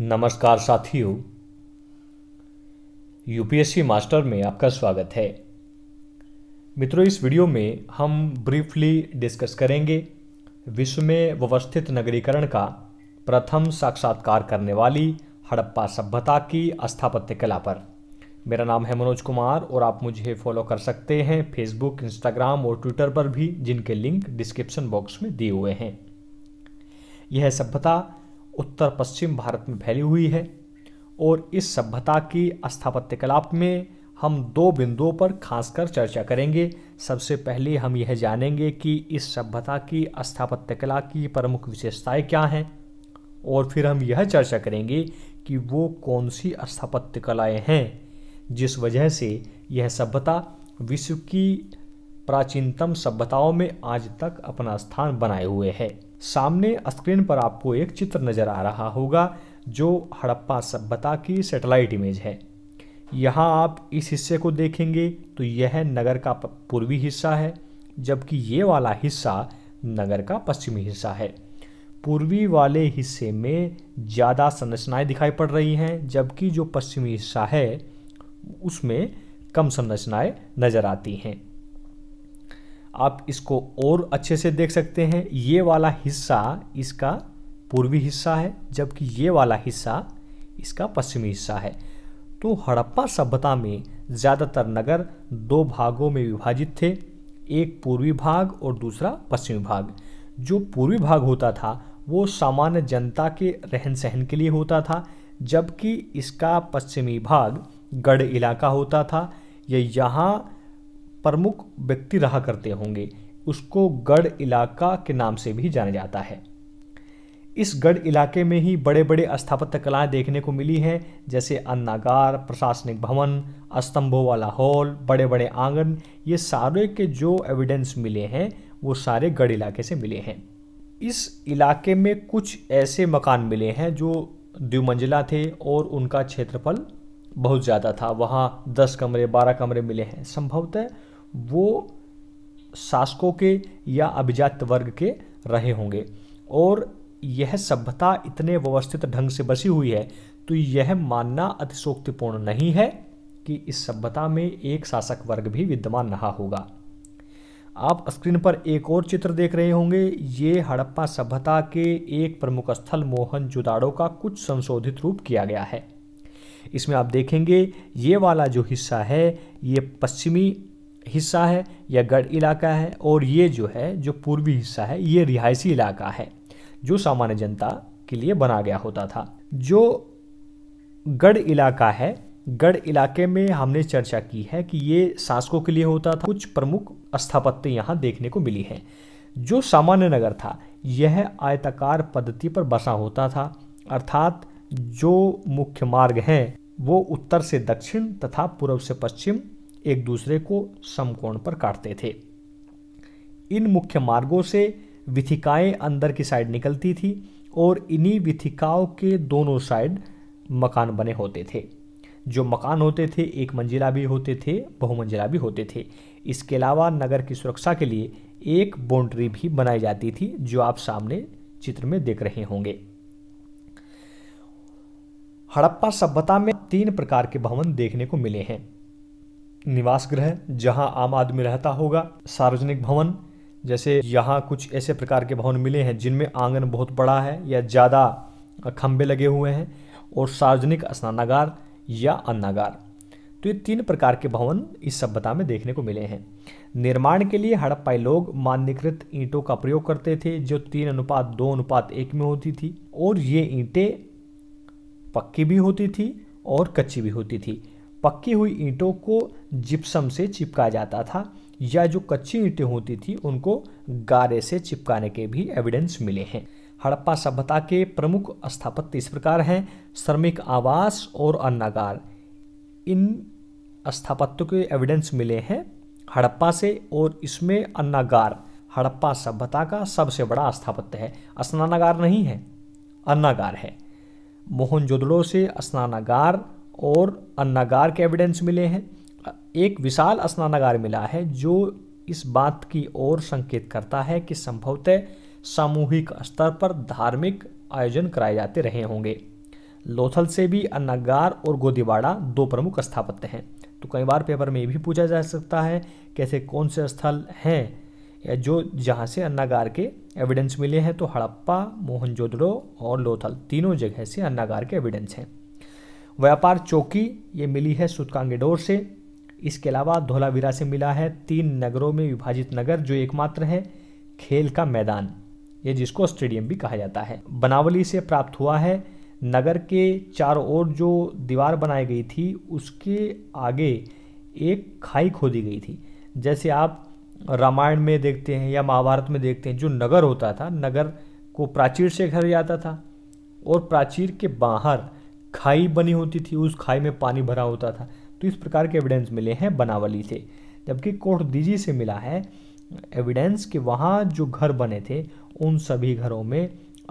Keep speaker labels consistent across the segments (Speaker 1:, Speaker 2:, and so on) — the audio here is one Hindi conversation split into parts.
Speaker 1: नमस्कार साथियों यूपीएससी मास्टर में आपका स्वागत है मित्रों इस वीडियो में हम ब्रीफली डिस्कस करेंगे विश्व में व्यवस्थित नगरीकरण का प्रथम साक्षात्कार करने वाली हड़प्पा सभ्यता की स्थापत्य कला पर मेरा नाम है मनोज कुमार और आप मुझे फॉलो कर सकते हैं फेसबुक इंस्टाग्राम और ट्विटर पर भी जिनके लिंक डिस्क्रिप्शन बॉक्स में दिए हुए हैं यह सभ्यता उत्तर पश्चिम भारत में फैली हुई है और इस सभ्यता की स्थापत्यकलाप में हम दो बिंदुओं पर खासकर चर्चा करेंगे सबसे पहले हम यह जानेंगे कि इस सभ्यता की स्थापत्यकला की प्रमुख विशेषताएं क्या हैं और फिर हम यह चर्चा करेंगे कि वो कौन सी स्थापत्य कलाएँ हैं जिस वजह से यह सभ्यता विश्व की प्राचीनतम सभ्यताओं में आज तक अपना स्थान बनाए हुए है सामने स्क्रीन पर आपको एक चित्र नज़र आ रहा होगा जो हड़प्पा सभ्यता की सैटेलाइट इमेज है यहाँ आप इस हिस्से को देखेंगे तो यह नगर का पूर्वी हिस्सा है जबकि ये वाला हिस्सा नगर का पश्चिमी हिस्सा है पूर्वी वाले हिस्से में ज़्यादा संरचनाएं दिखाई पड़ रही हैं जबकि जो पश्चिमी हिस्सा है उसमें कम संरचनाएं नज़र आती हैं आप इसको और अच्छे से देख सकते हैं ये वाला हिस्सा इसका पूर्वी हिस्सा है जबकि ये वाला हिस्सा इसका पश्चिमी हिस्सा है तो हड़प्पा सभ्यता में ज़्यादातर नगर दो भागों में विभाजित थे एक पूर्वी भाग और दूसरा पश्चिमी भाग जो पूर्वी भाग होता था वो सामान्य जनता के रहन सहन के लिए होता था जबकि इसका पश्चिमी भाग गढ़ इलाका होता था या यहाँ प्रमुख व्यक्ति रहा करते होंगे उसको गढ़ इलाका के नाम से भी जाना जाता है इस गढ़ इलाके में ही बड़े बड़े स्थापत्य कलाएँ देखने को मिली हैं जैसे अन्नागार प्रशासनिक भवन स्तंभों वाला हॉल बड़े बड़े आंगन ये सारे के जो एविडेंस मिले हैं वो सारे गढ़ इलाके से मिले हैं इस इलाके में कुछ ऐसे मकान मिले हैं जो द्विमंजिला थे और उनका क्षेत्रफल बहुत ज़्यादा था वहाँ दस कमरे बारह कमरे मिले हैं संभवतः वो शासकों के या अभिजात वर्ग के रहे होंगे और यह सभ्यता इतने व्यवस्थित ढंग से बसी हुई है तो यह मानना अतिशोक्तिपूर्ण नहीं है कि इस सभ्यता में एक शासक वर्ग भी विद्यमान रहा होगा आप स्क्रीन पर एक और चित्र देख रहे होंगे ये हड़प्पा सभ्यता के एक प्रमुख स्थल मोहन जुदाड़ो का कुछ संशोधित रूप किया गया है इसमें आप देखेंगे ये वाला जो हिस्सा है ये पश्चिमी हिस्सा है या गढ़ इलाका है और ये जो है जो पूर्वी हिस्सा है ये रिहायशी इलाका है जो सामान्य जनता के लिए बना गया होता था जो गढ़ इलाका है गढ़ इलाके में हमने चर्चा की है कि ये शासकों के लिए होता था कुछ प्रमुख स्थापत्य यहाँ देखने को मिली है जो सामान्य नगर था यह आयताकार पद्धति पर बसा होता था अर्थात जो मुख्य मार्ग हैं वो उत्तर से दक्षिण तथा पूर्व से पश्चिम एक दूसरे को समकोण पर काटते थे इन मुख्य मार्गों से विथिकाएं अंदर की साइड निकलती थी और इन्हीं विथिकाओं के दोनों साइड मकान बने होते थे जो मकान होते थे एक मंजिला भी होते थे बहुमंजिला भी होते थे इसके अलावा नगर की सुरक्षा के लिए एक बाउंड्री भी बनाई जाती थी जो आप सामने चित्र में देख रहे होंगे हड़प्पा सभ्यता में तीन प्रकार के भवन देखने को मिले हैं निवास गृह जहां आम आदमी रहता होगा सार्वजनिक भवन जैसे यहाँ कुछ ऐसे प्रकार के भवन मिले हैं जिनमें आंगन बहुत बड़ा है या ज़्यादा खंबे लगे हुए हैं और सार्वजनिक स्नानागार या अन्नागार तो ये तीन प्रकार के भवन इस सभ्यता में देखने को मिले हैं निर्माण के लिए हड़प्पाई लोग मान्यकृत ईंटों का प्रयोग करते थे जो तीन अनुपात दो अनुपात एक में होती थी और ये ईंटें पक्की भी होती थी और कच्ची भी होती थी पक्की हुई ईंटों को जिप्सम से चिपका जाता था या जो कच्ची ईंटें होती थी उनको गारे से चिपकाने के भी एविडेंस मिले हैं हड़प्पा सभ्यता के प्रमुख स्थापत्य इस प्रकार हैं श्रमिक आवास और अन्नागार इन स्थापत्यों के एविडेंस मिले हैं हड़प्पा से और इसमें अन्नागार हड़प्पा सभ्यता का सबसे बड़ा स्थापत्य है स्नानागार नहीं है अन्नागार है मोहनजोदड़ो से स्नानागार और अन्नागार के एविडेंस मिले हैं एक विशाल स्नानागार मिला है जो इस बात की ओर संकेत करता है कि संभवतः सामूहिक स्तर पर धार्मिक आयोजन कराए जाते रहे होंगे लोथल से भी अन्नागार और गोदीवाड़ा दो प्रमुख स्थापत्य हैं तो कई बार पेपर में ये भी पूछा जा सकता है कैसे कौन से स्थल हैं या जो जहाँ से अन्नागार के एविडेंस मिले हैं तो हड़प्पा मोहनजोदड़ो और लोथल तीनों जगह से अन्नागार के एविडेंस हैं व्यापार चौकी ये मिली है सुतकांगेडोर से इसके अलावा धोलावीरा से मिला है तीन नगरों में विभाजित नगर जो एकमात्र है खेल का मैदान ये जिसको स्टेडियम भी कहा जाता है बनावली से प्राप्त हुआ है नगर के चारों ओर जो दीवार बनाई गई थी उसके आगे एक खाई खोदी गई थी जैसे आप रामायण में देखते हैं या महाभारत में देखते हैं जो नगर होता था नगर को प्राचीर से घर जाता था और प्राचीर के बाहर खाई बनी होती थी उस खाई में पानी भरा होता था तो इस प्रकार के एविडेंस मिले हैं बनावली से जबकि कोर्ट कोटदीजी से मिला है एविडेंस कि वहाँ जो घर बने थे उन सभी घरों में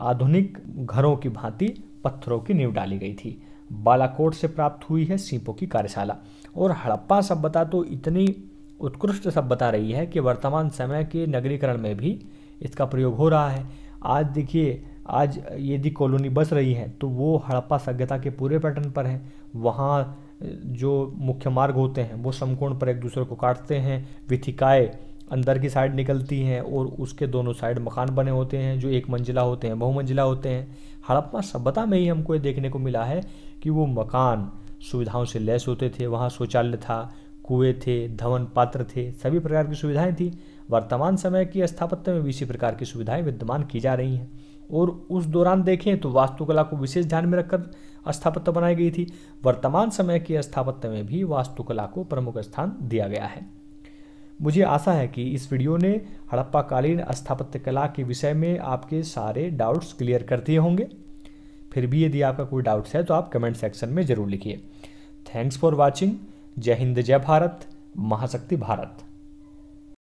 Speaker 1: आधुनिक घरों की भांति पत्थरों की नींव डाली गई थी बालाकोट से प्राप्त हुई है सीपों की कार्यशाला और हड़प्पा सभ्यता तो इतनी उत्कृष्ट सभ्यता रही है कि वर्तमान समय के नगरीकरण में भी इसका प्रयोग हो रहा है आज देखिए आज यदि कॉलोनी बस रही है तो वो हड़प्पा सभ्यता के पूरे पैटर्न पर है वहाँ जो मुख्य मार्ग होते हैं वो समकोण पर एक दूसरे को काटते हैं विथिकाएँ अंदर की साइड निकलती हैं और उसके दोनों साइड मकान बने होते हैं जो एक मंजिला होते हैं बहुमंजिला होते हैं हड़प्पा सभ्यता में ही हमको ये देखने को मिला है कि वो मकान सुविधाओं से लैस होते थे वहाँ शौचालय था कुएँ थे धवन पात्र थे सभी प्रकार की सुविधाएँ थी वर्तमान समय की स्थापत्य में भी इसी प्रकार की सुविधाएं विद्यमान की जा रही हैं और उस दौरान देखें तो वास्तुकला को विशेष ध्यान में रखकर स्थापत्य बनाई गई थी वर्तमान समय की स्थापत्य में भी वास्तुकला को प्रमुख स्थान दिया गया है मुझे आशा है कि इस वीडियो ने हड़प्पाकालीन स्थापत्य कला के विषय में आपके सारे डाउट्स क्लियर कर दिए होंगे फिर भी यदि आपका कोई डाउट्स है तो आप कमेंट सेक्शन में ज़रूर लिखिए थैंक्स फॉर वॉचिंग जय हिंद जय भारत महाशक्ति भारत